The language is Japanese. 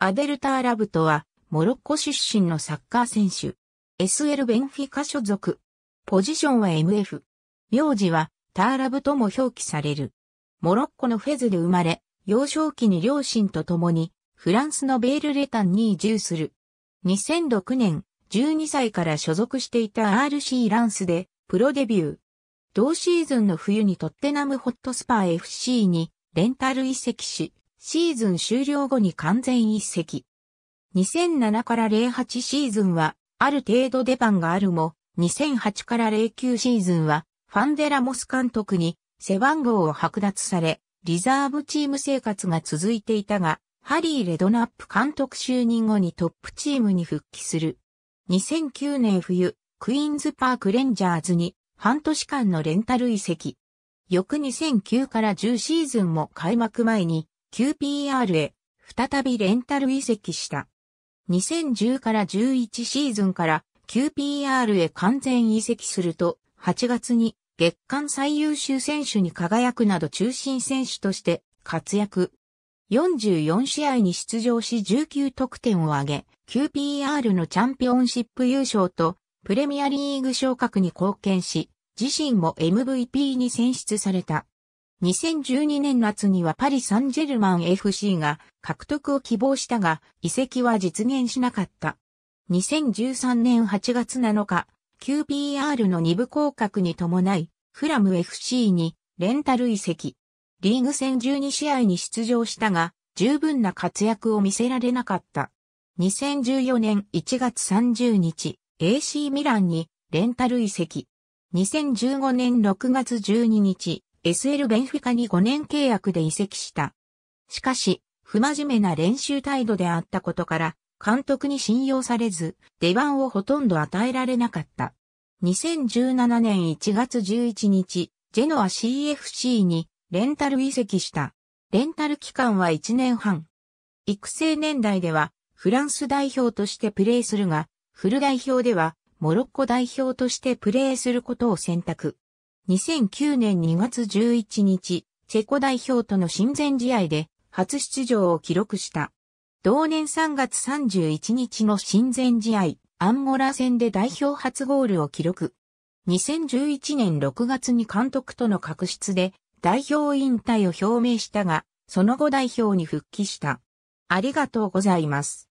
アデルターラブとは、モロッコ出身のサッカー選手。SL ベンフィカ所属。ポジションは MF。名字は、ターラブとも表記される。モロッコのフェズで生まれ、幼少期に両親と共に、フランスのベールレタンに移住する。2006年、12歳から所属していた RC ランスで、プロデビュー。同シーズンの冬にトッテナムホットスパー FC に、レンタル移籍し、シーズン終了後に完全一席。2007から08シーズンは、ある程度出番があるも、2008から09シーズンは、ファンデラモス監督に背番号を剥奪され、リザーブチーム生活が続いていたが、ハリー・レドナップ監督就任後にトップチームに復帰する。2009年冬、クイーンズパークレンジャーズに半年間のレンタル移籍。翌2009から10シーズンも開幕前に QPR へ再びレンタル移籍した。2010から11シーズンから QPR へ完全移籍すると、8月に月間最優秀選手に輝くなど中心選手として活躍。44試合に出場し19得点を挙げ、QPR のチャンピオンシップ優勝とプレミアリーグ昇格に貢献し、自身も MVP に選出された。2012年夏にはパリ・サンジェルマン FC が獲得を希望したが、移籍は実現しなかった。2013年8月7日、QPR の2部降格に伴い、フラム FC にレンタル移籍。リーグ戦12試合に出場したが、十分な活躍を見せられなかった。2014年1月30日、AC ミランにレンタル移籍。2015年6月12日、SL ベンフィカに5年契約で移籍した。しかし、不真面目な練習態度であったことから、監督に信用されず、出番をほとんど与えられなかった。2017年1月11日、ジェノア CFC にレンタル移籍した。レンタル期間は1年半。育成年代ではフランス代表としてプレーするが、フル代表ではモロッコ代表としてプレーすることを選択。2009年2月11日、チェコ代表との親善試合で初出場を記録した。同年3月31日の親善試合、アンゴラ戦で代表初ゴールを記録。2011年6月に監督との確執で代表引退を表明したが、その後代表に復帰した。ありがとうございます。